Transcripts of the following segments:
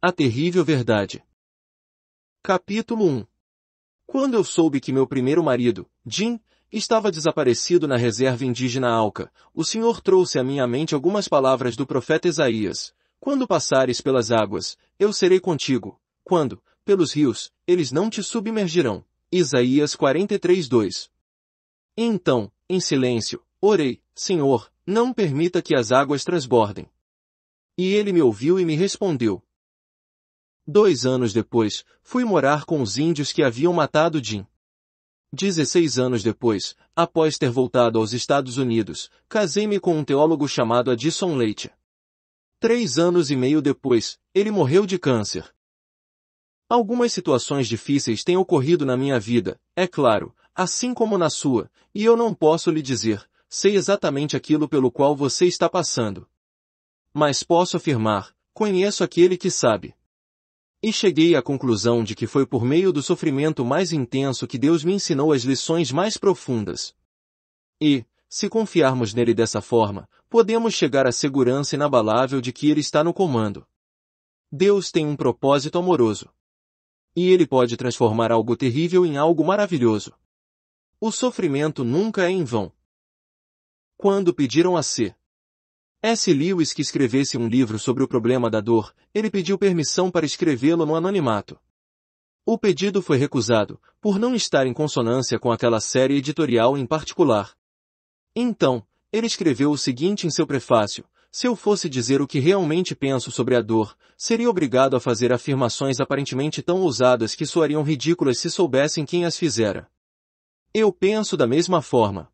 A terrível verdade. Capítulo 1 Quando eu soube que meu primeiro marido, Jim, estava desaparecido na reserva indígena Alca, o Senhor trouxe à minha mente algumas palavras do profeta Isaías. Quando passares pelas águas, eu serei contigo. Quando, pelos rios, eles não te submergirão. Isaías 43:2. Então, em silêncio, orei, Senhor, não permita que as águas transbordem. E ele me ouviu e me respondeu, Dois anos depois, fui morar com os índios que haviam matado Jim. 16 anos depois, após ter voltado aos Estados Unidos, casei-me com um teólogo chamado Addison Leite. Três anos e meio depois, ele morreu de câncer. Algumas situações difíceis têm ocorrido na minha vida, é claro, assim como na sua, e eu não posso lhe dizer, sei exatamente aquilo pelo qual você está passando. Mas posso afirmar, conheço aquele que sabe. E cheguei à conclusão de que foi por meio do sofrimento mais intenso que Deus me ensinou as lições mais profundas. E, se confiarmos nele dessa forma, podemos chegar à segurança inabalável de que ele está no comando. Deus tem um propósito amoroso. E ele pode transformar algo terrível em algo maravilhoso. O sofrimento nunca é em vão. Quando pediram a si, S. Lewis que escrevesse um livro sobre o problema da dor, ele pediu permissão para escrevê-lo no anonimato. O pedido foi recusado, por não estar em consonância com aquela série editorial em particular. Então, ele escreveu o seguinte em seu prefácio, se eu fosse dizer o que realmente penso sobre a dor, seria obrigado a fazer afirmações aparentemente tão ousadas que soariam ridículas se soubessem quem as fizera. Eu penso da mesma forma.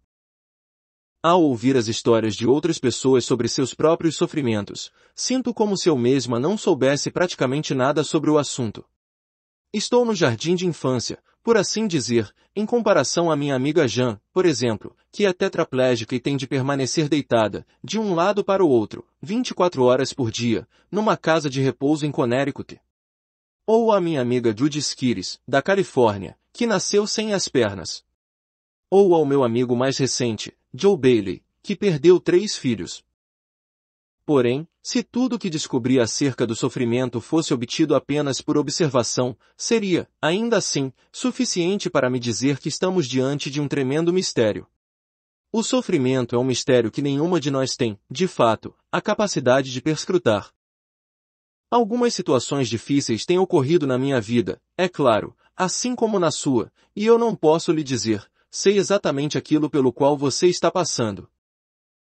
Ao ouvir as histórias de outras pessoas sobre seus próprios sofrimentos, sinto como se eu mesma não soubesse praticamente nada sobre o assunto. Estou no jardim de infância, por assim dizer, em comparação à minha amiga Jean, por exemplo, que é tetraplégica e tem de permanecer deitada, de um lado para o outro, 24 horas por dia, numa casa de repouso em Connecticut. Ou à minha amiga Judy Skires, da Califórnia, que nasceu sem as pernas. Ou ao meu amigo mais recente, Joe Bailey, que perdeu três filhos. Porém, se tudo o que descobri acerca do sofrimento fosse obtido apenas por observação, seria, ainda assim, suficiente para me dizer que estamos diante de um tremendo mistério. O sofrimento é um mistério que nenhuma de nós tem, de fato, a capacidade de perscrutar. Algumas situações difíceis têm ocorrido na minha vida, é claro, assim como na sua, e eu não posso lhe dizer, sei exatamente aquilo pelo qual você está passando.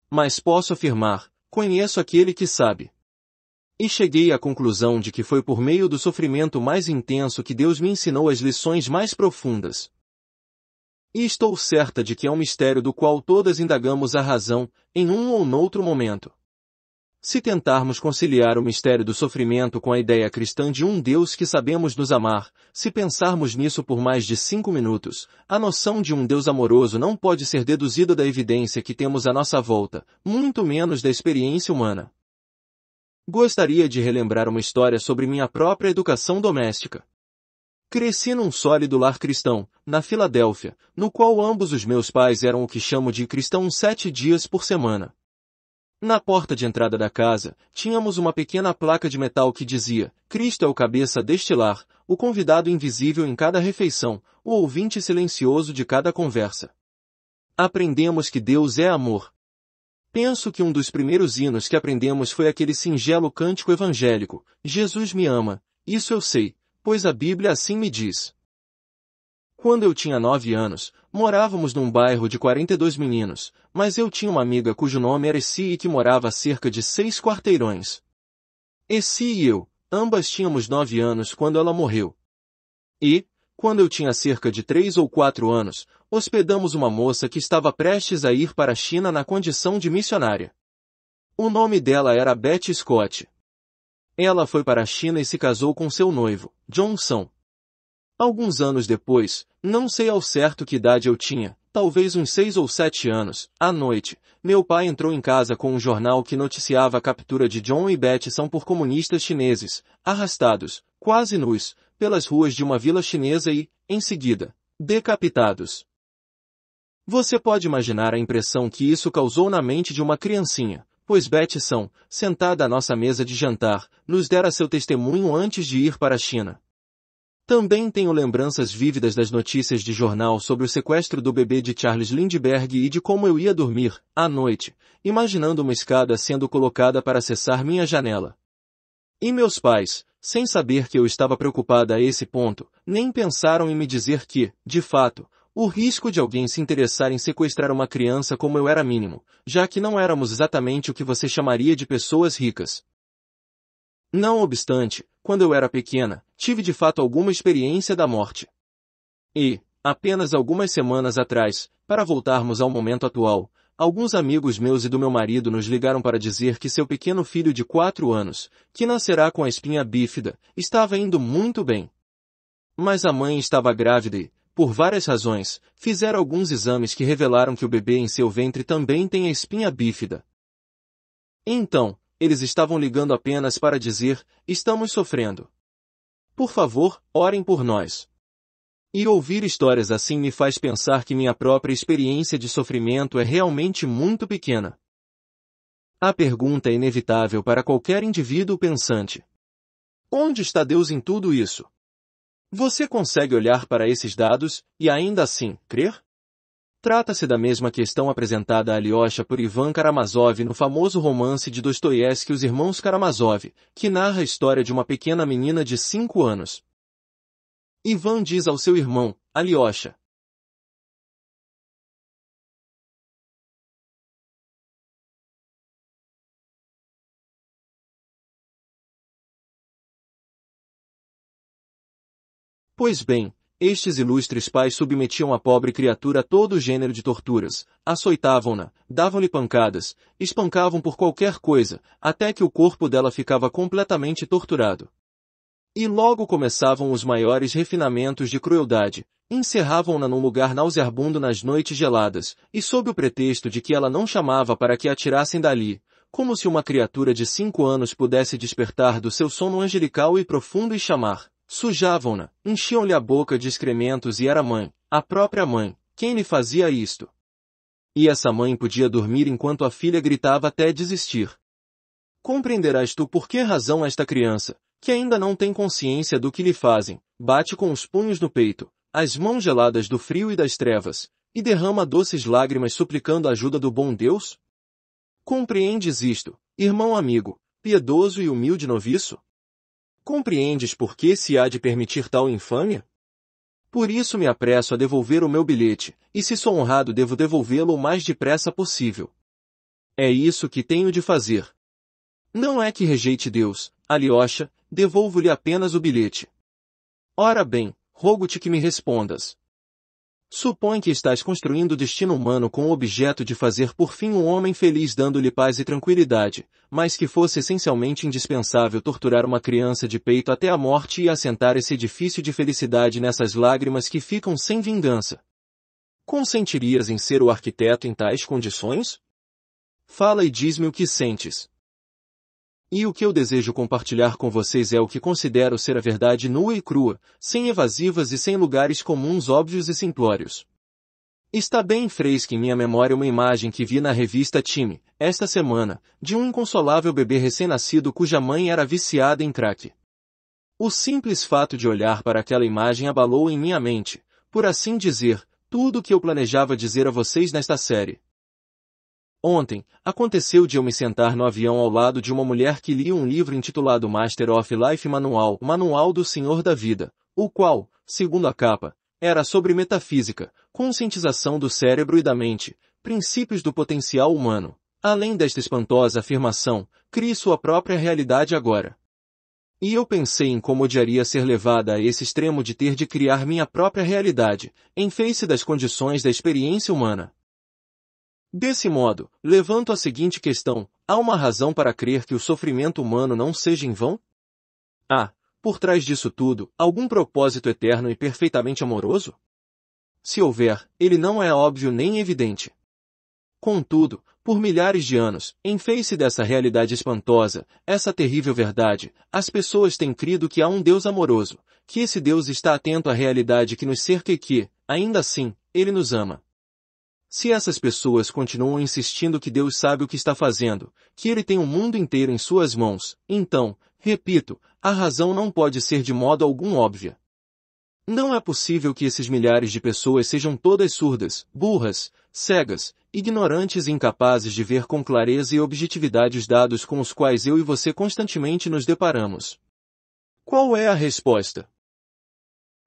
Mas posso afirmar, conheço aquele que sabe. E cheguei à conclusão de que foi por meio do sofrimento mais intenso que Deus me ensinou as lições mais profundas. E estou certa de que é um mistério do qual todas indagamos a razão, em um ou noutro momento. Se tentarmos conciliar o mistério do sofrimento com a ideia cristã de um Deus que sabemos nos amar, se pensarmos nisso por mais de cinco minutos, a noção de um Deus amoroso não pode ser deduzida da evidência que temos à nossa volta, muito menos da experiência humana. Gostaria de relembrar uma história sobre minha própria educação doméstica. Cresci num sólido lar cristão, na Filadélfia, no qual ambos os meus pais eram o que chamo de cristão sete dias por semana. Na porta de entrada da casa, tínhamos uma pequena placa de metal que dizia, Cristo é o cabeça deste lar, o convidado invisível em cada refeição, o ouvinte silencioso de cada conversa. Aprendemos que Deus é amor. Penso que um dos primeiros hinos que aprendemos foi aquele singelo cântico evangélico, Jesus me ama, isso eu sei, pois a Bíblia assim me diz. Quando eu tinha nove anos, morávamos num bairro de 42 meninos, mas eu tinha uma amiga cujo nome era Essi e que morava a cerca de seis quarteirões. Essi e eu, ambas tínhamos nove anos quando ela morreu. E, quando eu tinha cerca de três ou quatro anos, hospedamos uma moça que estava prestes a ir para a China na condição de missionária. O nome dela era Betty Scott. Ela foi para a China e se casou com seu noivo, Johnson. Alguns anos depois, não sei ao certo que idade eu tinha, talvez uns seis ou sete anos, à noite, meu pai entrou em casa com um jornal que noticiava a captura de John e Beth são por comunistas chineses, arrastados, quase nus, pelas ruas de uma vila chinesa e, em seguida, decapitados. Você pode imaginar a impressão que isso causou na mente de uma criancinha, pois Beth São, sentada à nossa mesa de jantar, nos dera seu testemunho antes de ir para a China. Também tenho lembranças vívidas das notícias de jornal sobre o sequestro do bebê de Charles Lindbergh e de como eu ia dormir, à noite, imaginando uma escada sendo colocada para acessar minha janela. E meus pais, sem saber que eu estava preocupada a esse ponto, nem pensaram em me dizer que, de fato, o risco de alguém se interessar em sequestrar uma criança como eu era mínimo, já que não éramos exatamente o que você chamaria de pessoas ricas. Não obstante, quando eu era pequena, tive de fato alguma experiência da morte. E, apenas algumas semanas atrás, para voltarmos ao momento atual, alguns amigos meus e do meu marido nos ligaram para dizer que seu pequeno filho de quatro anos, que nascerá com a espinha bífida, estava indo muito bem. Mas a mãe estava grávida e, por várias razões, fizeram alguns exames que revelaram que o bebê em seu ventre também tem a espinha bífida. Então, eles estavam ligando apenas para dizer, estamos sofrendo. Por favor, orem por nós. E ouvir histórias assim me faz pensar que minha própria experiência de sofrimento é realmente muito pequena. A pergunta é inevitável para qualquer indivíduo pensante. Onde está Deus em tudo isso? Você consegue olhar para esses dados e ainda assim crer? Trata-se da mesma questão apresentada a Alyosha por Ivan Karamazov no famoso romance de Dostoiévski Os Irmãos Karamazov, que narra a história de uma pequena menina de cinco anos. Ivan diz ao seu irmão, Alyosha, Pois bem, estes ilustres pais submetiam a pobre criatura a todo gênero de torturas, açoitavam-na, davam-lhe pancadas, espancavam por qualquer coisa, até que o corpo dela ficava completamente torturado. E logo começavam os maiores refinamentos de crueldade, encerravam-na num lugar nauseabundo nas noites geladas, e sob o pretexto de que ela não chamava para que a tirassem dali, como se uma criatura de cinco anos pudesse despertar do seu sono angelical e profundo e chamar. Sujavam-na, enchiam-lhe a boca de excrementos e era mãe, a própria mãe, quem lhe fazia isto. E essa mãe podia dormir enquanto a filha gritava até desistir. Compreenderás tu por que razão esta criança, que ainda não tem consciência do que lhe fazem, bate com os punhos no peito, as mãos geladas do frio e das trevas, e derrama doces lágrimas suplicando a ajuda do bom Deus? Compreendes isto, irmão amigo, piedoso e humilde noviço? Compreendes por que se há de permitir tal infâmia? Por isso me apresso a devolver o meu bilhete, e se sou honrado devo devolvê-lo o mais depressa possível. É isso que tenho de fazer. Não é que rejeite Deus, Alyosha, devolvo-lhe apenas o bilhete. Ora bem, rogo-te que me respondas, Supõe que estás construindo o destino humano com o objeto de fazer por fim um homem feliz dando-lhe paz e tranquilidade, mas que fosse essencialmente indispensável torturar uma criança de peito até a morte e assentar esse edifício de felicidade nessas lágrimas que ficam sem vingança. Consentirias em ser o arquiteto em tais condições? Fala e diz-me o que sentes. E o que eu desejo compartilhar com vocês é o que considero ser a verdade nua e crua, sem evasivas e sem lugares comuns óbvios e simplórios. Está bem fresca em minha memória uma imagem que vi na revista Time, esta semana, de um inconsolável bebê recém-nascido cuja mãe era viciada em crack. O simples fato de olhar para aquela imagem abalou em minha mente, por assim dizer, tudo o que eu planejava dizer a vocês nesta série. Ontem, aconteceu de eu me sentar no avião ao lado de uma mulher que lia um livro intitulado Master of Life Manual, Manual do Senhor da Vida, o qual, segundo a capa, era sobre metafísica, conscientização do cérebro e da mente, princípios do potencial humano. Além desta espantosa afirmação, crie sua própria realidade agora. E eu pensei em como odiaria ser levada a esse extremo de ter de criar minha própria realidade, em face das condições da experiência humana. Desse modo, levanto a seguinte questão: há uma razão para crer que o sofrimento humano não seja em vão? Há, por trás disso tudo, algum propósito eterno e perfeitamente amoroso? Se houver, ele não é óbvio nem evidente. Contudo, por milhares de anos, em face dessa realidade espantosa, essa terrível verdade, as pessoas têm crido que há um Deus amoroso, que esse Deus está atento à realidade que nos cerca e que, ainda assim, ele nos ama. Se essas pessoas continuam insistindo que Deus sabe o que está fazendo, que Ele tem o mundo inteiro em suas mãos, então, repito, a razão não pode ser de modo algum óbvia. Não é possível que esses milhares de pessoas sejam todas surdas, burras, cegas, ignorantes e incapazes de ver com clareza e objetividade os dados com os quais eu e você constantemente nos deparamos. Qual é a resposta?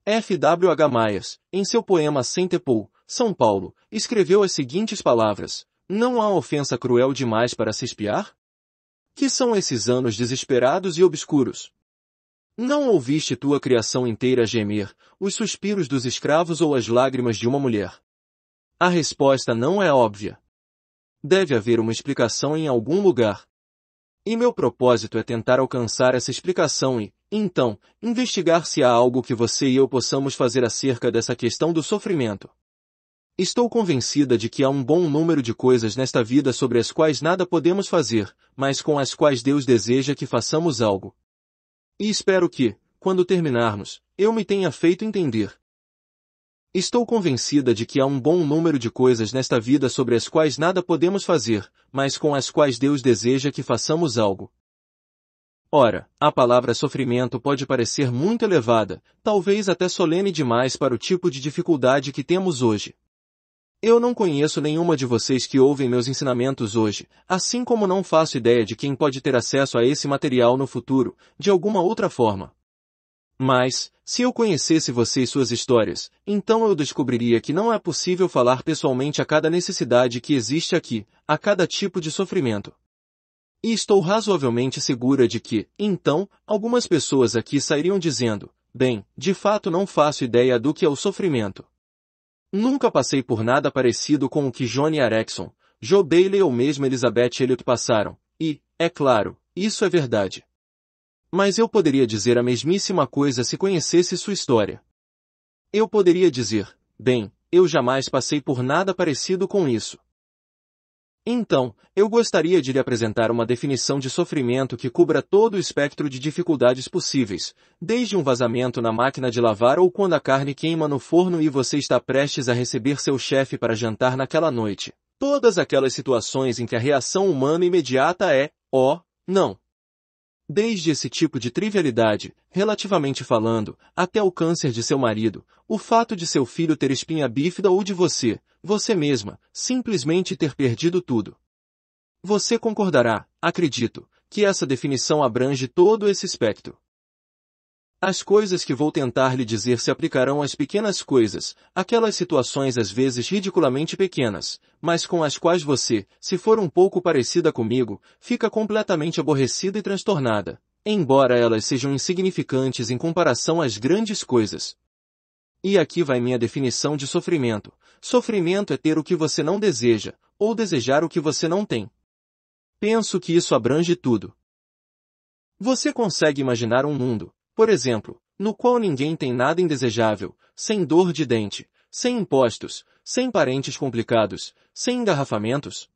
F. W. H. Maias, em seu poema Sem Tempo, São Paulo, escreveu as seguintes palavras, Não há ofensa cruel demais para se espiar? Que são esses anos desesperados e obscuros? Não ouviste tua criação inteira gemer, os suspiros dos escravos ou as lágrimas de uma mulher? A resposta não é óbvia. Deve haver uma explicação em algum lugar. E meu propósito é tentar alcançar essa explicação e, então, investigar se há algo que você e eu possamos fazer acerca dessa questão do sofrimento. Estou convencida de que há um bom número de coisas nesta vida sobre as quais nada podemos fazer, mas com as quais Deus deseja que façamos algo. E espero que, quando terminarmos, eu me tenha feito entender, Estou convencida de que há um bom número de coisas nesta vida sobre as quais nada podemos fazer, mas com as quais Deus deseja que façamos algo. Ora, a palavra sofrimento pode parecer muito elevada, talvez até solene demais para o tipo de dificuldade que temos hoje. Eu não conheço nenhuma de vocês que ouvem meus ensinamentos hoje, assim como não faço ideia de quem pode ter acesso a esse material no futuro, de alguma outra forma. Mas, se eu conhecesse você e suas histórias, então eu descobriria que não é possível falar pessoalmente a cada necessidade que existe aqui, a cada tipo de sofrimento. E estou razoavelmente segura de que, então, algumas pessoas aqui sairiam dizendo, bem, de fato não faço ideia do que é o sofrimento. Nunca passei por nada parecido com o que Johnny Erickson, Joe Bailey ou mesmo Elizabeth Elliot passaram, e, é claro, isso é verdade. Mas eu poderia dizer a mesmíssima coisa se conhecesse sua história. Eu poderia dizer, bem, eu jamais passei por nada parecido com isso. Então, eu gostaria de lhe apresentar uma definição de sofrimento que cubra todo o espectro de dificuldades possíveis, desde um vazamento na máquina de lavar ou quando a carne queima no forno e você está prestes a receber seu chefe para jantar naquela noite. Todas aquelas situações em que a reação humana imediata é, ó, oh, não desde esse tipo de trivialidade, relativamente falando, até o câncer de seu marido, o fato de seu filho ter espinha bífida ou de você, você mesma, simplesmente ter perdido tudo. Você concordará, acredito, que essa definição abrange todo esse espectro. As coisas que vou tentar lhe dizer se aplicarão às pequenas coisas, aquelas situações às vezes ridiculamente pequenas, mas com as quais você, se for um pouco parecida comigo, fica completamente aborrecida e transtornada, embora elas sejam insignificantes em comparação às grandes coisas. E aqui vai minha definição de sofrimento. Sofrimento é ter o que você não deseja, ou desejar o que você não tem. Penso que isso abrange tudo. Você consegue imaginar um mundo, por exemplo, no qual ninguém tem nada indesejável, sem dor de dente, sem impostos, sem parentes complicados, sem engarrafamentos?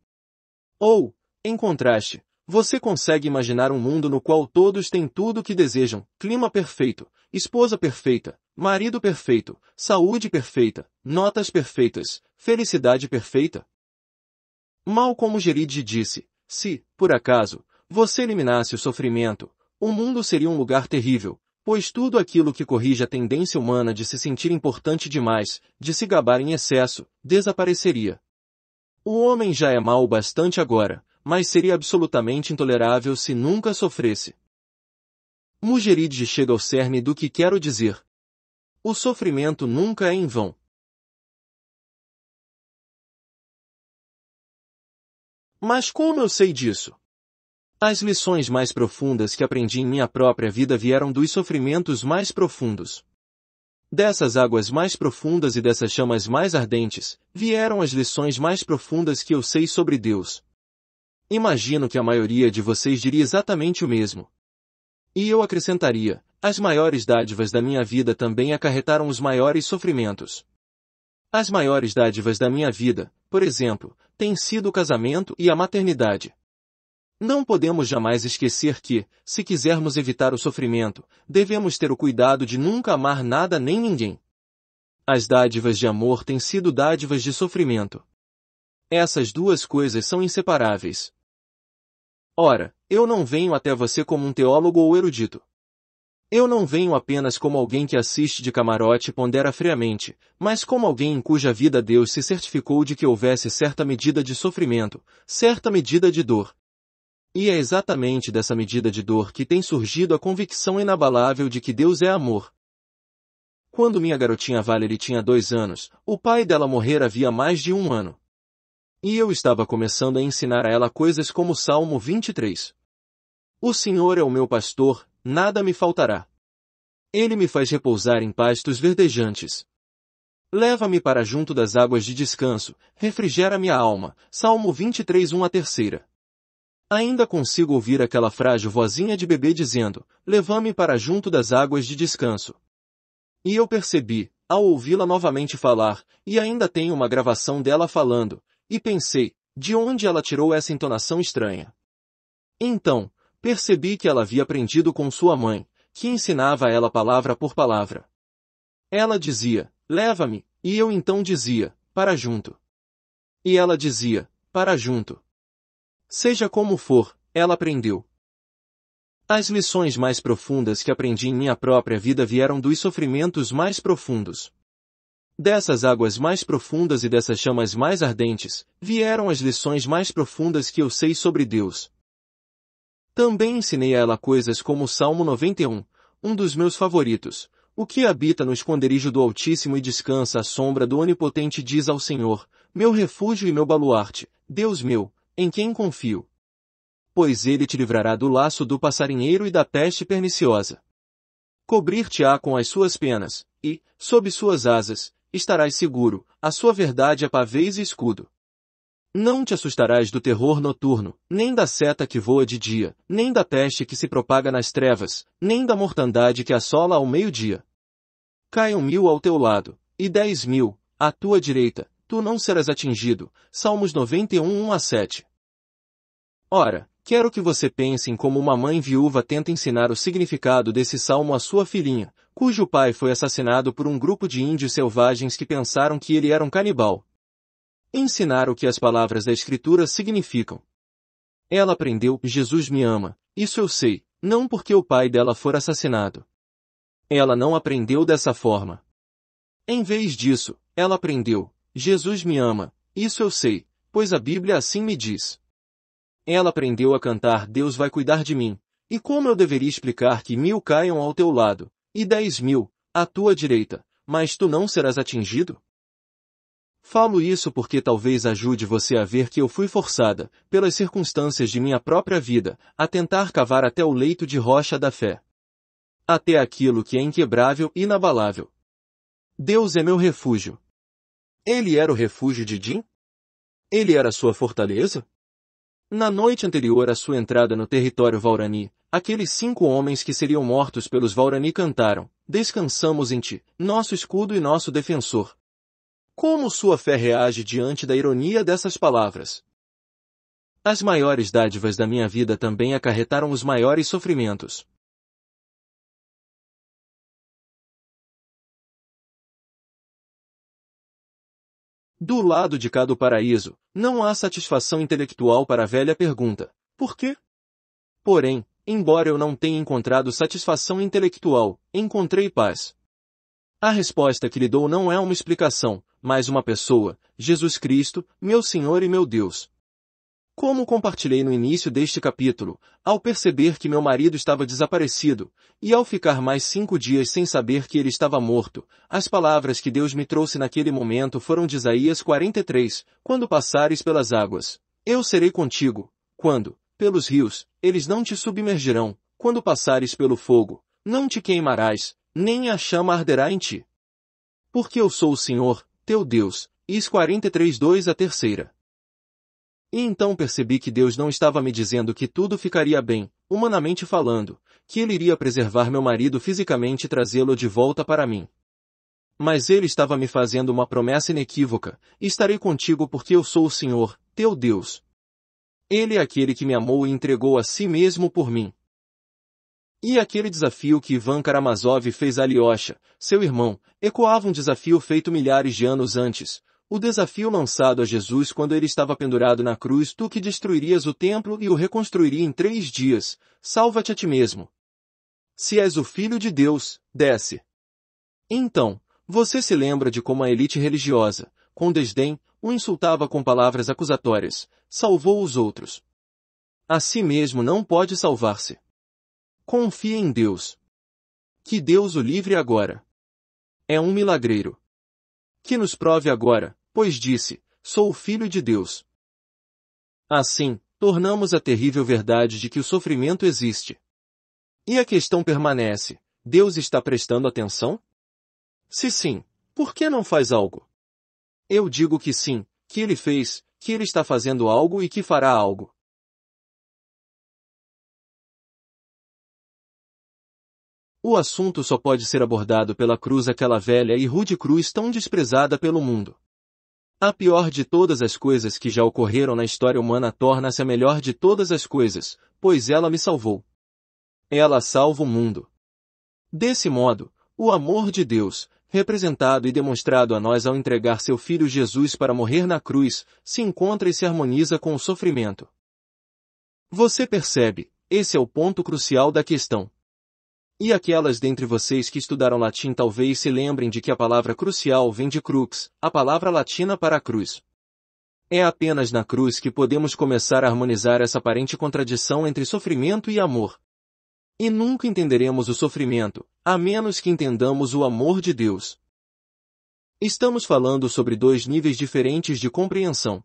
Ou, em contraste, você consegue imaginar um mundo no qual todos têm tudo o que desejam, clima perfeito, esposa perfeita, marido perfeito, saúde perfeita, notas perfeitas, felicidade perfeita? Mal como Geride disse, se, por acaso, você eliminasse o sofrimento, o mundo seria um lugar terrível, pois tudo aquilo que corrige a tendência humana de se sentir importante demais, de se gabar em excesso, desapareceria. O homem já é mau bastante agora, mas seria absolutamente intolerável se nunca sofresse. Mugeride chega ao cerne do que quero dizer. O sofrimento nunca é em vão. Mas como eu sei disso? As lições mais profundas que aprendi em minha própria vida vieram dos sofrimentos mais profundos. Dessas águas mais profundas e dessas chamas mais ardentes, vieram as lições mais profundas que eu sei sobre Deus. Imagino que a maioria de vocês diria exatamente o mesmo. E eu acrescentaria, as maiores dádivas da minha vida também acarretaram os maiores sofrimentos. As maiores dádivas da minha vida, por exemplo, têm sido o casamento e a maternidade. Não podemos jamais esquecer que, se quisermos evitar o sofrimento, devemos ter o cuidado de nunca amar nada nem ninguém. As dádivas de amor têm sido dádivas de sofrimento. Essas duas coisas são inseparáveis. Ora, eu não venho até você como um teólogo ou erudito. Eu não venho apenas como alguém que assiste de camarote e pondera friamente, mas como alguém em cuja vida Deus se certificou de que houvesse certa medida de sofrimento, certa medida de dor, e é exatamente dessa medida de dor que tem surgido a convicção inabalável de que Deus é amor. Quando minha garotinha Valerie tinha dois anos, o pai dela morrer havia mais de um ano. E eu estava começando a ensinar a ela coisas como Salmo 23. O Senhor é o meu pastor, nada me faltará. Ele me faz repousar em pastos verdejantes. Leva-me para junto das águas de descanso, refrigera minha alma. Salmo 23, 1 a terceira. Ainda consigo ouvir aquela frágil vozinha de bebê dizendo, levá me para junto das águas de descanso. E eu percebi, ao ouvi-la novamente falar, e ainda tenho uma gravação dela falando, e pensei, de onde ela tirou essa entonação estranha? Então, percebi que ela havia aprendido com sua mãe, que ensinava a ela palavra por palavra. Ela dizia, leva-me, e eu então dizia, para junto. E ela dizia, para junto. Seja como for, ela aprendeu. As lições mais profundas que aprendi em minha própria vida vieram dos sofrimentos mais profundos. Dessas águas mais profundas e dessas chamas mais ardentes, vieram as lições mais profundas que eu sei sobre Deus. Também ensinei a ela coisas como o Salmo 91, um dos meus favoritos. O que habita no esconderijo do Altíssimo e descansa à sombra do Onipotente diz ao Senhor, meu refúgio e meu baluarte, Deus meu, em quem confio. Pois ele te livrará do laço do passarinheiro e da peste perniciosa. Cobrir-te-á com as suas penas, e, sob suas asas, estarás seguro, a sua verdade é pavês e escudo. Não te assustarás do terror noturno, nem da seta que voa de dia, nem da peste que se propaga nas trevas, nem da mortandade que assola ao meio-dia. Caiam um mil ao teu lado, e dez mil, à tua direita, tu não serás atingido. Salmos 91, 1 a 7. Ora, quero que você pense em como uma mãe viúva tenta ensinar o significado desse salmo à sua filhinha, cujo pai foi assassinado por um grupo de índios selvagens que pensaram que ele era um canibal. Ensinar o que as palavras da Escritura significam. Ela aprendeu, Jesus me ama, isso eu sei, não porque o pai dela for assassinado. Ela não aprendeu dessa forma. Em vez disso, ela aprendeu, Jesus me ama, isso eu sei, pois a Bíblia assim me diz. Ela aprendeu a cantar Deus vai cuidar de mim. E como eu deveria explicar que mil caiam ao teu lado, e dez mil, à tua direita, mas tu não serás atingido? Falo isso porque talvez ajude você a ver que eu fui forçada, pelas circunstâncias de minha própria vida, a tentar cavar até o leito de rocha da fé. Até aquilo que é inquebrável e inabalável. Deus é meu refúgio. Ele era o refúgio de Jim? Ele era sua fortaleza? Na noite anterior à sua entrada no território Vaurani, aqueles cinco homens que seriam mortos pelos Vaurani cantaram, Descansamos em ti, nosso escudo e nosso defensor. Como sua fé reage diante da ironia dessas palavras? As maiores dádivas da minha vida também acarretaram os maiores sofrimentos. Do lado de cá do paraíso, não há satisfação intelectual para a velha pergunta, por quê? Porém, embora eu não tenha encontrado satisfação intelectual, encontrei paz. A resposta que lhe dou não é uma explicação, mas uma pessoa, Jesus Cristo, meu Senhor e meu Deus. Como compartilhei no início deste capítulo, ao perceber que meu marido estava desaparecido, e ao ficar mais cinco dias sem saber que ele estava morto, as palavras que Deus me trouxe naquele momento foram de Isaías 43, quando passares pelas águas, eu serei contigo, quando, pelos rios, eles não te submergirão, quando passares pelo fogo, não te queimarás, nem a chama arderá em ti. Porque eu sou o Senhor, teu Deus, Is 43 2 a terceira. E então percebi que Deus não estava me dizendo que tudo ficaria bem, humanamente falando, que ele iria preservar meu marido fisicamente e trazê-lo de volta para mim. Mas ele estava me fazendo uma promessa inequívoca, estarei contigo porque eu sou o Senhor, teu Deus. Ele é aquele que me amou e entregou a si mesmo por mim. E aquele desafio que Ivan Karamazov fez a Alyosha, seu irmão, ecoava um desafio feito milhares de anos antes, o desafio lançado a Jesus quando ele estava pendurado na cruz, tu que destruirias o templo e o reconstruiria em três dias, salva-te a ti mesmo. Se és o filho de Deus, desce. Então, você se lembra de como a elite religiosa, com desdém, o insultava com palavras acusatórias, salvou os outros. A si mesmo não pode salvar-se. Confie em Deus. Que Deus o livre agora. É um milagreiro que nos prove agora, pois disse, sou o Filho de Deus. Assim, tornamos a terrível verdade de que o sofrimento existe. E a questão permanece, Deus está prestando atenção? Se sim, por que não faz algo? Eu digo que sim, que ele fez, que ele está fazendo algo e que fará algo. O assunto só pode ser abordado pela cruz aquela velha e rude cruz tão desprezada pelo mundo. A pior de todas as coisas que já ocorreram na história humana torna-se a melhor de todas as coisas, pois ela me salvou. Ela salva o mundo. Desse modo, o amor de Deus, representado e demonstrado a nós ao entregar seu Filho Jesus para morrer na cruz, se encontra e se harmoniza com o sofrimento. Você percebe, esse é o ponto crucial da questão. E aquelas dentre vocês que estudaram latim talvez se lembrem de que a palavra crucial vem de crux, a palavra latina para cruz. É apenas na cruz que podemos começar a harmonizar essa aparente contradição entre sofrimento e amor. E nunca entenderemos o sofrimento, a menos que entendamos o amor de Deus. Estamos falando sobre dois níveis diferentes de compreensão.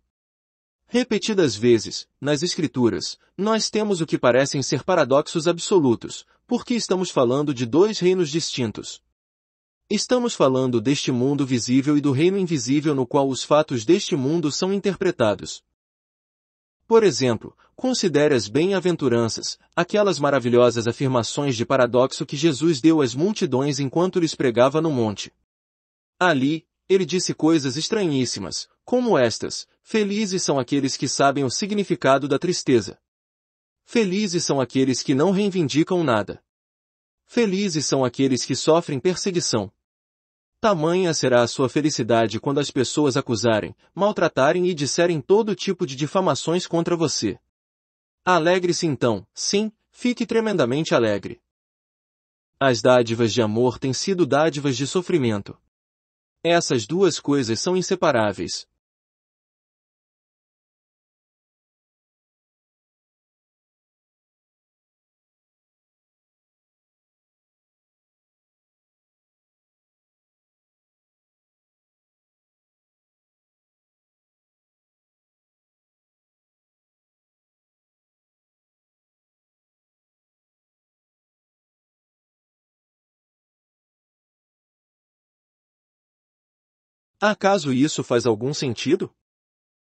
Repetidas vezes, nas Escrituras, nós temos o que parecem ser paradoxos absolutos, porque estamos falando de dois reinos distintos. Estamos falando deste mundo visível e do reino invisível no qual os fatos deste mundo são interpretados. Por exemplo, considere as bem-aventuranças, aquelas maravilhosas afirmações de paradoxo que Jesus deu às multidões enquanto lhes pregava no monte. Ali, ele disse coisas estranhíssimas, como estas, felizes são aqueles que sabem o significado da tristeza. Felizes são aqueles que não reivindicam nada. Felizes são aqueles que sofrem perseguição. Tamanha será a sua felicidade quando as pessoas acusarem, maltratarem e disserem todo tipo de difamações contra você. Alegre-se então, sim, fique tremendamente alegre. As dádivas de amor têm sido dádivas de sofrimento. Essas duas coisas são inseparáveis. Acaso isso faz algum sentido?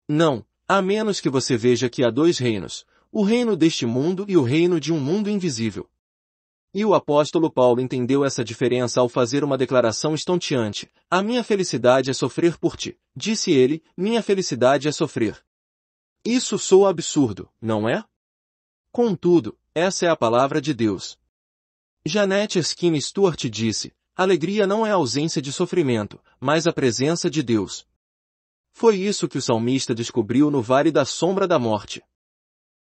Não, a menos que você veja que há dois reinos, o reino deste mundo e o reino de um mundo invisível. E o apóstolo Paulo entendeu essa diferença ao fazer uma declaração estonteante. A minha felicidade é sofrer por ti. Disse ele, minha felicidade é sofrer. Isso soa absurdo, não é? Contudo, essa é a palavra de Deus. Janet Skin Stewart disse, Alegria não é a ausência de sofrimento, mas a presença de Deus. Foi isso que o salmista descobriu no vale da sombra da morte.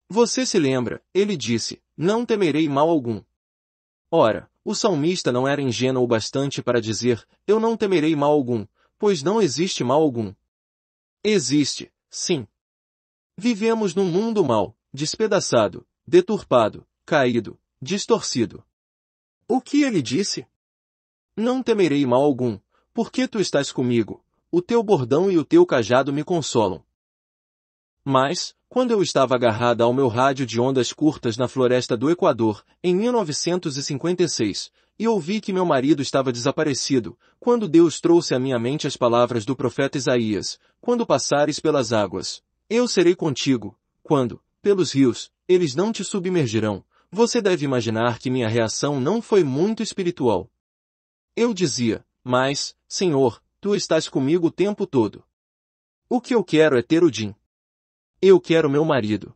Você se lembra, ele disse, não temerei mal algum. Ora, o salmista não era ingênuo o bastante para dizer, eu não temerei mal algum, pois não existe mal algum. Existe, sim. Vivemos num mundo mau, despedaçado, deturpado, caído, distorcido. O que ele disse? Não temerei mal algum, porque tu estás comigo, o teu bordão e o teu cajado me consolam. Mas, quando eu estava agarrada ao meu rádio de ondas curtas na floresta do Equador, em 1956, e ouvi que meu marido estava desaparecido, quando Deus trouxe à minha mente as palavras do profeta Isaías, quando passares pelas águas, eu serei contigo, quando, pelos rios, eles não te submergirão. Você deve imaginar que minha reação não foi muito espiritual. Eu dizia, mas, Senhor, tu estás comigo o tempo todo. O que eu quero é ter o Jim. Eu quero meu marido.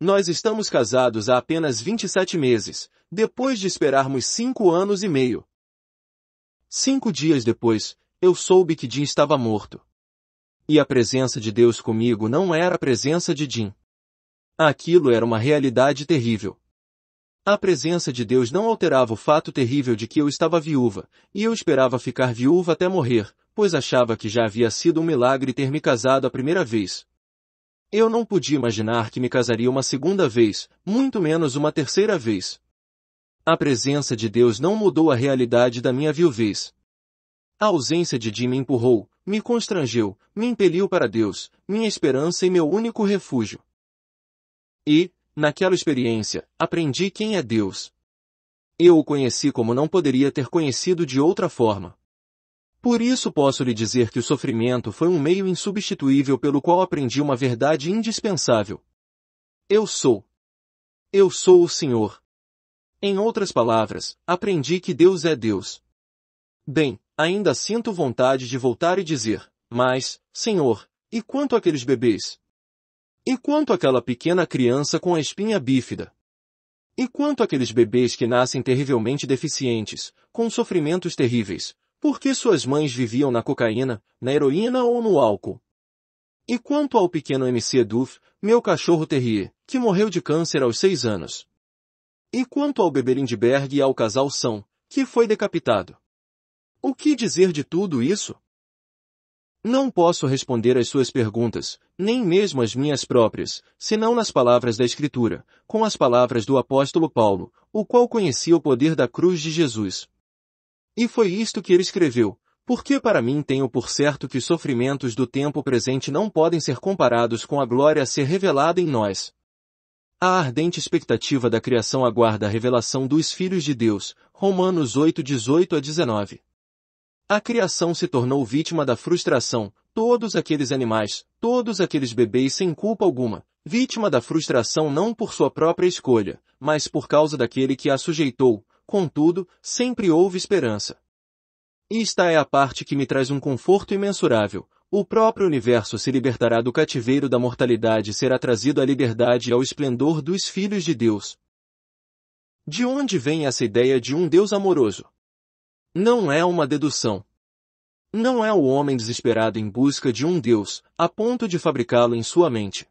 Nós estamos casados há apenas 27 meses, depois de esperarmos cinco anos e meio. Cinco dias depois, eu soube que Jim estava morto. E a presença de Deus comigo não era a presença de Jim. Aquilo era uma realidade terrível. A presença de Deus não alterava o fato terrível de que eu estava viúva, e eu esperava ficar viúva até morrer, pois achava que já havia sido um milagre ter me casado a primeira vez. Eu não podia imaginar que me casaria uma segunda vez, muito menos uma terceira vez. A presença de Deus não mudou a realidade da minha viuvez. A ausência de Jim me empurrou, me constrangeu, me impeliu para Deus, minha esperança e meu único refúgio. E, Naquela experiência, aprendi quem é Deus. Eu o conheci como não poderia ter conhecido de outra forma. Por isso posso lhe dizer que o sofrimento foi um meio insubstituível pelo qual aprendi uma verdade indispensável. Eu sou. Eu sou o Senhor. Em outras palavras, aprendi que Deus é Deus. Bem, ainda sinto vontade de voltar e dizer, mas, Senhor, e quanto àqueles bebês? E quanto aquela pequena criança com a espinha bífida? E quanto aqueles bebês que nascem terrivelmente deficientes, com sofrimentos terríveis, porque suas mães viviam na cocaína, na heroína ou no álcool? E quanto ao pequeno MC Duff, meu cachorro Terrier, que morreu de câncer aos seis anos? E quanto ao bebê Lindbergh e ao casal São, que foi decapitado? O que dizer de tudo isso? Não posso responder às suas perguntas, nem mesmo as minhas próprias, senão nas palavras da Escritura, com as palavras do apóstolo Paulo, o qual conhecia o poder da cruz de Jesus. E foi isto que ele escreveu, porque para mim tenho por certo que os sofrimentos do tempo presente não podem ser comparados com a glória a ser revelada em nós. A ardente expectativa da criação aguarda a revelação dos filhos de Deus, Romanos 8, 18 a 19. A criação se tornou vítima da frustração, todos aqueles animais, todos aqueles bebês sem culpa alguma, vítima da frustração não por sua própria escolha, mas por causa daquele que a sujeitou, contudo, sempre houve esperança. E Esta é a parte que me traz um conforto imensurável. O próprio universo se libertará do cativeiro da mortalidade e será trazido à liberdade e ao esplendor dos filhos de Deus. De onde vem essa ideia de um Deus amoroso? Não é uma dedução. Não é o homem desesperado em busca de um Deus, a ponto de fabricá-lo em sua mente.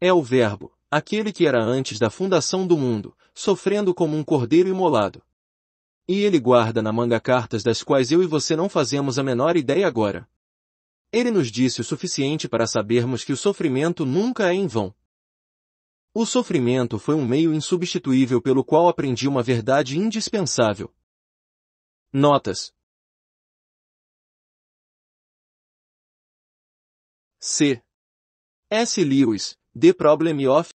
É o Verbo, aquele que era antes da fundação do mundo, sofrendo como um cordeiro imolado. E ele guarda na manga cartas das quais eu e você não fazemos a menor ideia agora. Ele nos disse o suficiente para sabermos que o sofrimento nunca é em vão. O sofrimento foi um meio insubstituível pelo qual aprendi uma verdade indispensável. Notas. C. S. Lewis, The Problem of